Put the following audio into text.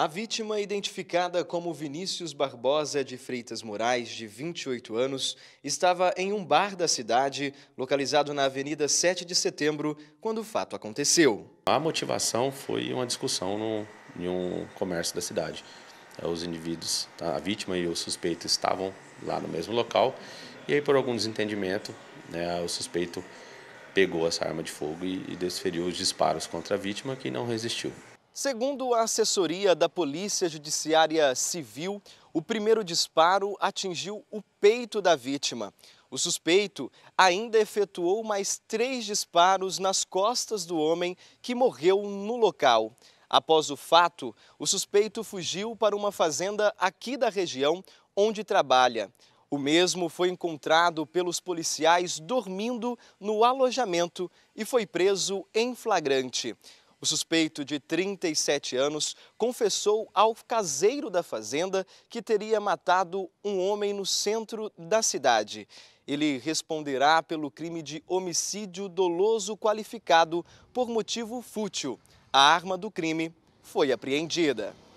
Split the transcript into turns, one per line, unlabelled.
A vítima, identificada como Vinícius Barbosa de Freitas Moraes, de 28 anos, estava em um bar da cidade, localizado na Avenida 7 de Setembro, quando o fato
aconteceu. A motivação foi uma discussão no, em um comércio da cidade. É, os indivíduos, tá, a vítima e o suspeito estavam lá no mesmo local e aí por algum desentendimento, né, o suspeito pegou essa arma de fogo e, e desferiu os disparos contra a vítima que não resistiu.
Segundo a assessoria da Polícia Judiciária Civil, o primeiro disparo atingiu o peito da vítima. O suspeito ainda efetuou mais três disparos nas costas do homem que morreu no local. Após o fato, o suspeito fugiu para uma fazenda aqui da região onde trabalha. O mesmo foi encontrado pelos policiais dormindo no alojamento e foi preso em flagrante. O suspeito de 37 anos confessou ao caseiro da fazenda que teria matado um homem no centro da cidade. Ele responderá pelo crime de homicídio doloso qualificado por motivo fútil. A arma do crime foi apreendida.